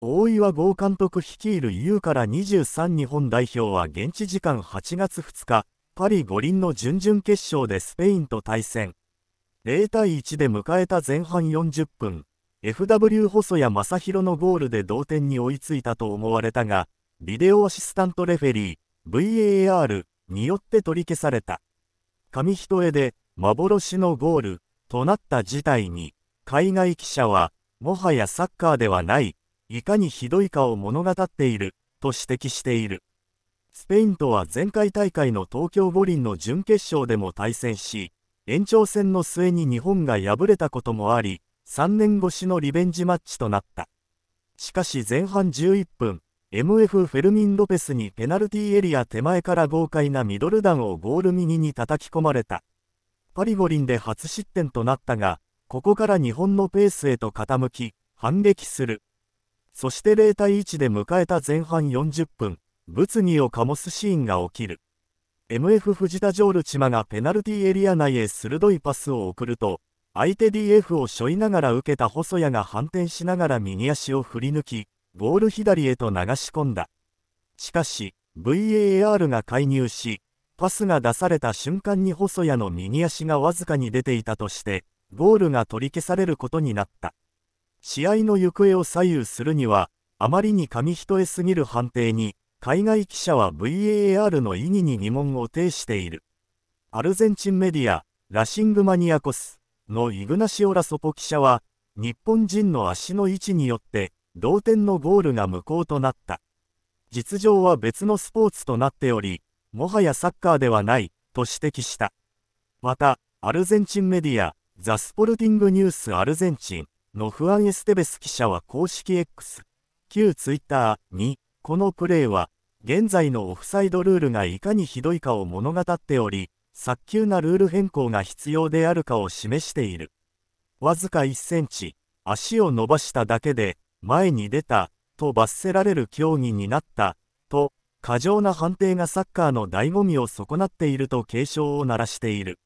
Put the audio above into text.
大岩剛監督率いる U から23日本代表は現地時間8月2日、パリ五輪の準々決勝でスペインと対戦。0対1で迎えた前半40分、FW 細谷正宏のゴールで同点に追いついたと思われたが、ビデオアシスタントレフェリー、VAR によって取り消された。紙一重で幻のゴールとなった事態に、海外記者は、もはやサッカーではないいかにひどいかを物語っていると指摘しているスペインとは前回大会の東京五輪の準決勝でも対戦し延長戦の末に日本が敗れたこともあり3年越しのリベンジマッチとなったしかし前半11分 MF フェルミン・ロペスにペナルティーエリア手前から豪快なミドル弾をゴール右に叩き込まれたパリ五輪で初失点となったがここから日本のペースへと傾き反撃するそして0対1で迎えた前半40分、物議を醸すシーンが起きる。MF 藤田ジョールチマがペナルティエリア内へ鋭いパスを送ると、相手 DF を背負いながら受けた細谷が反転しながら右足を振り抜き、ゴール左へと流し込んだ。しかし、VAR が介入し、パスが出された瞬間に細谷の右足がわずかに出ていたとして、ゴールが取り消されることになった。試合の行方を左右するには、あまりに紙一重すぎる判定に、海外記者は VAR の意義に疑問を呈している。アルゼンチンメディア、ラシングマニアコスのイグナシオ・ラソポ記者は、日本人の足の位置によって同点のゴールが無効となった。実情は別のスポーツとなっており、もはやサッカーではないと指摘した。また、アルゼンチンメディア、ザ・スポルティング・ニュース・アルゼンチンのフアン・エステベス記者は公式 X、旧ツイッターに、このプレーは、現在のオフサイドルールがいかにひどいかを物語っており、早急なルール変更が必要であるかを示している。わずか1センチ、足を伸ばしただけで、前に出た、と罰せられる競技になった、と、過剰な判定がサッカーの醍醐味を損なっていると警鐘を鳴らしている。